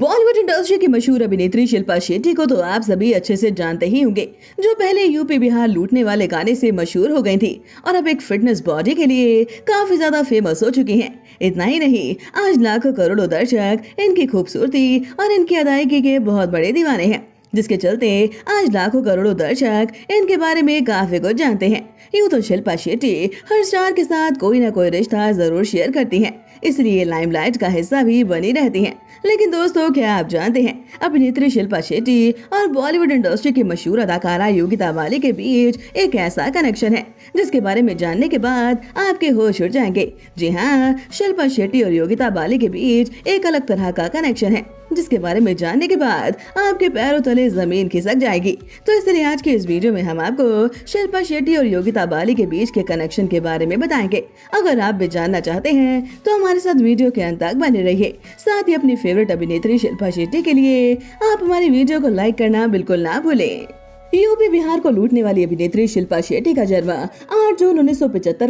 Bollywood industry की मशहूर अभिनेत्री शिल्पा शेट्टी को तो आप सभी अच्छे से जानते ही होंगे जो पहले यूपी बिहार लूटने वाले गाने से मशहूर हो गई थी और अब एक फिटनेस बॉडी के लिए काफी ज्यादा फेमस हो चुकी हैं। इतना ही नहीं आज लाखों करोड़ों दर्शक इनकी खूबसूरती और इनकी अदायगी के बहुत बड़े दीवाने हैं जिसके चलते आज लाखों करोड़ों दर्शक इनके बारे में काफी कुछ जानते हैं यूं तो शिल्पा शेट्टी हर स्टार के साथ कोई ना कोई रिश्ता जरूर शेयर करती हैं इसलिए लाइमलाइट का हिस्सा भी बनी रहती हैं लेकिन दोस्तों क्या आप जानते हैं अभिनेत्री शिल्पा शेट्टी और बॉलीवुड इंडस्ट्री की मशहूर अदाकारा योगिता बाली के बीच एक ऐसा कनेक्शन है जिसके बारे में जानने के बाद आपके होश उड़ जाएंगे जी हाँ शिल्पा शेट्टी और योगिता बाली के बीच एक अलग तरह का कनेक्शन है जिसके बारे में जानने के बाद आपके पैरों तले जमीन खिसक जाएगी तो इसलिए आज के इस वीडियो में हम आपको शिल्पा शेट्टी और योगिता बाली के बीच के कनेक्शन के बारे में बताएंगे अगर आप भी जानना चाहते हैं तो हमारे साथ वीडियो के अंत तक बने रहिए साथ ही अपनी फेवरेट अभिनेत्री शिल्पा शेट्टी के लिए आप हमारी वीडियो को लाइक करना बिल्कुल ना भूलें यूपी बिहार को लूटने वाली अभिनेत्री शिल्पा शेट्टी का जन्म आठ जून उन्नीस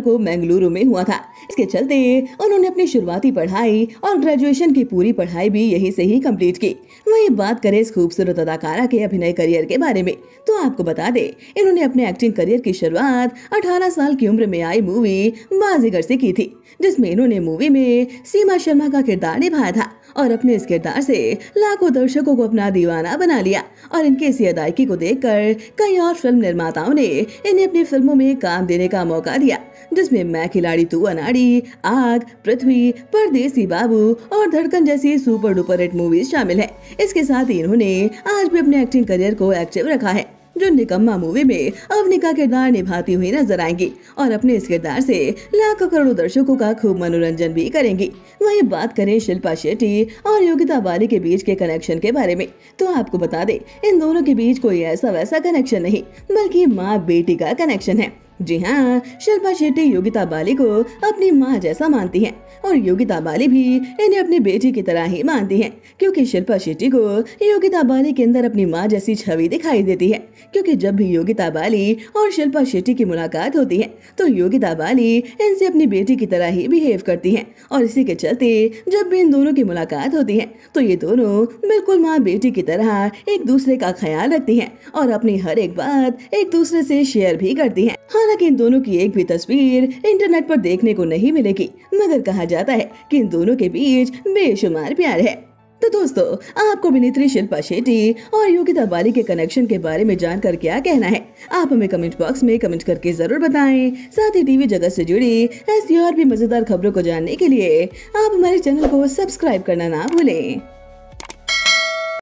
को मैंगलुरु में हुआ था इसके चलते उन्होंने अपनी शुरुआती पढ़ाई और ग्रेजुएशन की पूरी पढ़ाई भी यहीं से ही कंप्लीट की वहीं बात करें इस खूबसूरत अदाकारा के अभिनय करियर के बारे में तो आपको बता दे इन्होंने अपने एक्टिंग करियर की शुरुआत अठारह साल की उम्र में आई मूवी बाजीगर ऐसी की थी जिसमे इन्होंने मूवी में सीमा शर्मा का किरदार निभाया था और अपने इस किरदार से लाखों दर्शकों को अपना दीवाना बना लिया और इनके इसी अदायकी को देखकर कई और फिल्म निर्माताओं ने इन्हें अपनी फिल्मों में काम देने का मौका दिया जिसमें मैं खिलाड़ी तू अनाड़ी आग पृथ्वी परदेसी बाबू और धड़कन जैसी सुपर डुपर हिट मूवीज शामिल है इसके साथ ही इन्होंने आज भी अपने एक्टिंग करियर को एक्टिव रखा है जो निकम्मा मूवी में अवनिका किरदार निभाती हुई नजर आएंगी और अपने इस किरदार से लाखों करोड़ों दर्शकों का खूब मनोरंजन भी करेंगी वहीं बात करें शिल्पा शेट्टी और योगिता बाली के बीच के कनेक्शन के बारे में तो आपको बता दे इन दोनों के बीच कोई ऐसा वैसा कनेक्शन नहीं बल्कि माँ बेटी का कनेक्शन है जी हाँ शिल्पा शेट्टी योगिता बाली को अपनी माँ जैसा मानती हैं और योगिता बाली भी इन्हें अपनी बेटी की तरह ही मानती हैं क्योंकि शिल्पा शेट्टी को योगिता बाली के अंदर अपनी माँ जैसी छवि दिखाई देती है क्योंकि जब भी योगिता बाली और शिल्पा शेट्टी की मुलाकात होती है तो योगिता बाली इनसे अपनी बेटी की तरह ही बिहेव करती है और इसी के चलते जब भी इन दोनों की मुलाकात होती है तो ये दोनों बिल्कुल माँ बेटी की तरह एक दूसरे का ख्याल रखती है और अपनी हर एक बात एक दूसरे से शेयर भी करती है हाँ, हालांकि इन दोनों की एक भी तस्वीर इंटरनेट पर देखने को नहीं मिलेगी मगर कहा जाता है कि इन दोनों के बीच बेशुमार प्यार है तो दोस्तों आपको अभिनेत्री शिल्पा शेट्टी और योगिता बाली के कनेक्शन के बारे में जानकर क्या कहना है आप हमें कमेंट बॉक्स में कमेंट करके जरूर बताएं साथ ही टीवी जगत से जुड़ी ऐसी और भी मजेदार खबरों को जानने के लिए आप हमारे चैनल को सब्सक्राइब करना ना भूलें